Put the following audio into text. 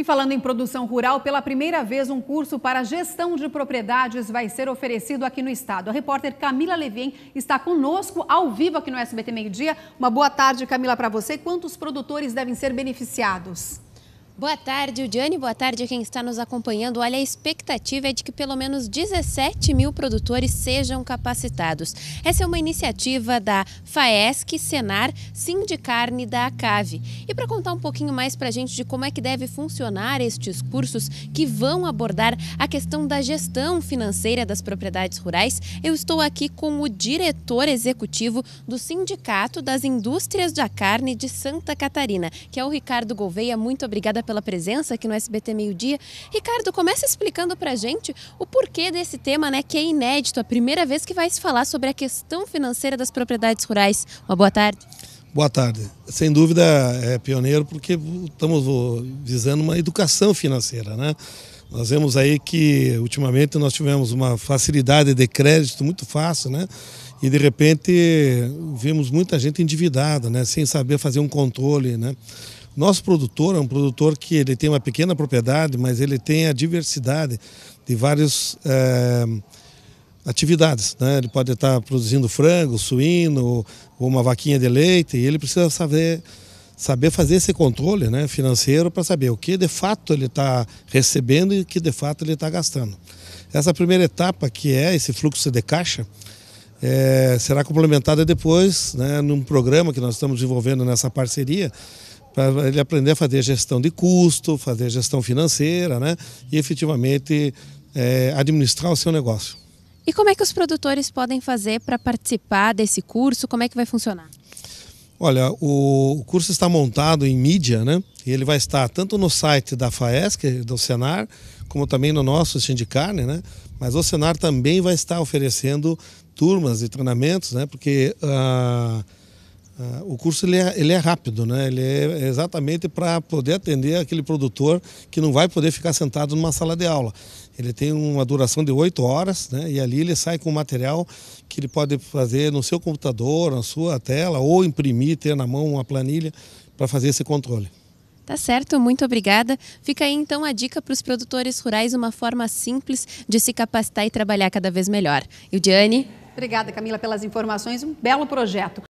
E falando em produção rural, pela primeira vez um curso para gestão de propriedades vai ser oferecido aqui no estado. A repórter Camila Levin está conosco ao vivo aqui no SBT Meio Dia. Uma boa tarde, Camila, para você. Quantos produtores devem ser beneficiados? Boa tarde, Udiane. Boa tarde a quem está nos acompanhando. Olha, a expectativa é de que pelo menos 17 mil produtores sejam capacitados. Essa é uma iniciativa da FAESC, Senar, Sindicarne da ACAVE. E para contar um pouquinho mais para a gente de como é que deve funcionar estes cursos que vão abordar a questão da gestão financeira das propriedades rurais, eu estou aqui com o diretor executivo do Sindicato das Indústrias da Carne de Santa Catarina, que é o Ricardo Gouveia. Muito obrigada pela presença aqui no SBT Meio Dia. Ricardo, começa explicando para a gente o porquê desse tema, né, que é inédito, a primeira vez que vai se falar sobre a questão financeira das propriedades rurais. Uma boa tarde. Boa tarde. Sem dúvida é pioneiro porque estamos visando uma educação financeira, né? Nós vemos aí que ultimamente nós tivemos uma facilidade de crédito muito fácil, né? E de repente vimos muita gente endividada, né? Sem saber fazer um controle, né? Nosso produtor é um produtor que ele tem uma pequena propriedade, mas ele tem a diversidade de várias é, eh, atividades. Né? Ele pode estar produzindo frango, suíno ou uma vaquinha de leite e ele precisa saber saber fazer esse controle né, financeiro para saber o que de fato ele está recebendo e o que de fato ele está gastando. Essa primeira etapa, que é esse fluxo de caixa, é, será complementada depois né, num programa que nós estamos desenvolvendo nessa parceria, para ele aprender a fazer gestão de custo, fazer gestão financeira, né? E efetivamente é, administrar o seu negócio. E como é que os produtores podem fazer para participar desse curso? Como é que vai funcionar? Olha, o curso está montado em mídia, né? E ele vai estar tanto no site da FAESC, do Senar, como também no nosso Sindicarne, né? Mas o Senar também vai estar oferecendo turmas e treinamentos, né? Porque uh, Uh, o curso ele é, ele é, rápido, né? ele é exatamente para poder atender aquele produtor que não vai poder ficar sentado numa sala de aula. Ele tem uma duração de oito horas né? e ali ele sai com material que ele pode fazer no seu computador, na sua tela, ou imprimir, ter na mão uma planilha para fazer esse controle. Tá certo, muito obrigada. Fica aí então a dica para os produtores rurais, uma forma simples de se capacitar e trabalhar cada vez melhor. E o Diane? Obrigada, Camila, pelas informações. Um belo projeto.